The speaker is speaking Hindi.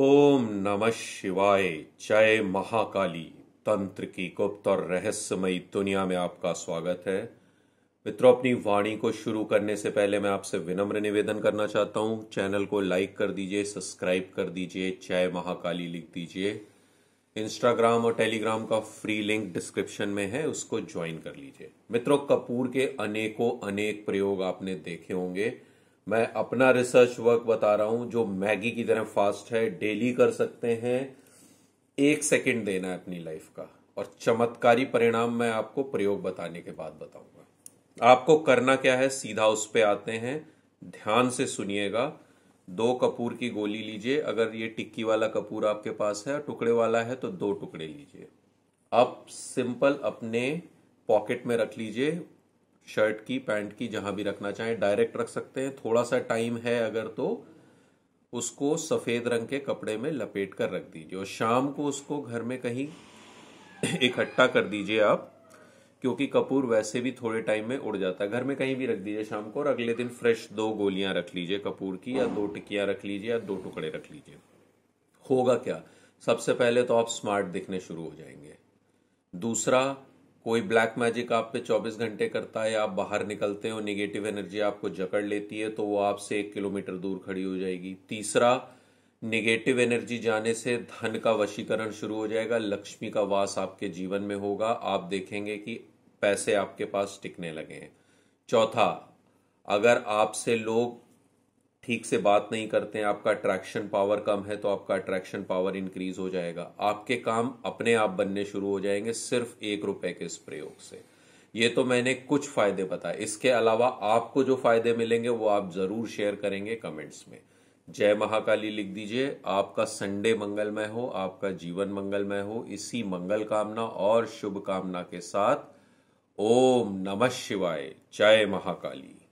ओम नमः शिवाय जय महाकाली तंत्र की गुप्त और रहस्यमयी दुनिया में आपका स्वागत है मित्रों अपनी वाणी को शुरू करने से पहले मैं आपसे विनम्र निवेदन करना चाहता हूँ चैनल को लाइक कर दीजिए सब्सक्राइब कर दीजिए जय महाकाली लिख दीजिए इंस्टाग्राम और टेलीग्राम का फ्री लिंक डिस्क्रिप्शन में है उसको ज्वाइन कर लीजिए मित्रों कपूर के अनेकों अनेक प्रयोग आपने देखे होंगे मैं अपना रिसर्च वर्क बता रहा हूं जो मैगी की तरह फास्ट है डेली कर सकते हैं एक सेकंड देना है अपनी लाइफ का और चमत्कारी परिणाम मैं आपको प्रयोग बताने के बाद बताऊंगा आपको करना क्या है सीधा उस पर आते हैं ध्यान से सुनिएगा दो कपूर की गोली लीजिए अगर ये टिक्की वाला कपूर आपके पास है टुकड़े वाला है तो दो टुकड़े लीजिए आप सिंपल अपने पॉकेट में रख लीजिए शर्ट की पैंट की जहाँ भी रखना चाहें डायरेक्ट रख सकते हैं थोड़ा सा टाइम है अगर तो उसको सफ़ेद रंग के कपड़े में लपेट कर रख दीजिए और शाम को उसको घर में कहीं इकट्ठा कर दीजिए आप क्योंकि कपूर वैसे भी थोड़े टाइम में उड़ जाता है घर में कहीं भी रख दीजिए शाम को और अगले दिन फ्रेश दो गोलियां रख लीजिए कपूर की या दो टिकियां रख लीजिए या दो टुकड़े रख लीजिए होगा क्या सबसे पहले तो आप स्मार्ट दिखने शुरू हो जाएंगे दूसरा कोई ब्लैक मैजिक आप पे 24 घंटे करता है आप बाहर निकलते हो निगेटिव एनर्जी आपको जकड़ लेती है तो वो आपसे एक किलोमीटर दूर खड़ी हो जाएगी तीसरा निगेटिव एनर्जी जाने से धन का वशीकरण शुरू हो जाएगा लक्ष्मी का वास आपके जीवन में होगा आप देखेंगे कि पैसे आपके पास टिकने लगे हैं चौथा अगर आपसे लोग ठीक से बात नहीं करते हैं आपका अट्रैक्शन पावर कम है तो आपका अट्रैक्शन पावर इंक्रीज हो जाएगा आपके काम अपने आप बनने शुरू हो जाएंगे सिर्फ एक रुपए के इस प्रयोग से ये तो मैंने कुछ फायदे बताए इसके अलावा आपको जो फायदे मिलेंगे वो आप जरूर शेयर करेंगे कमेंट्स में जय महाकाली लिख दीजिए आपका संडे मंगलमय हो आपका जीवन मंगलमय हो इसी मंगल कामना और शुभकामना के साथ ओम नमः शिवाय जय महाकाली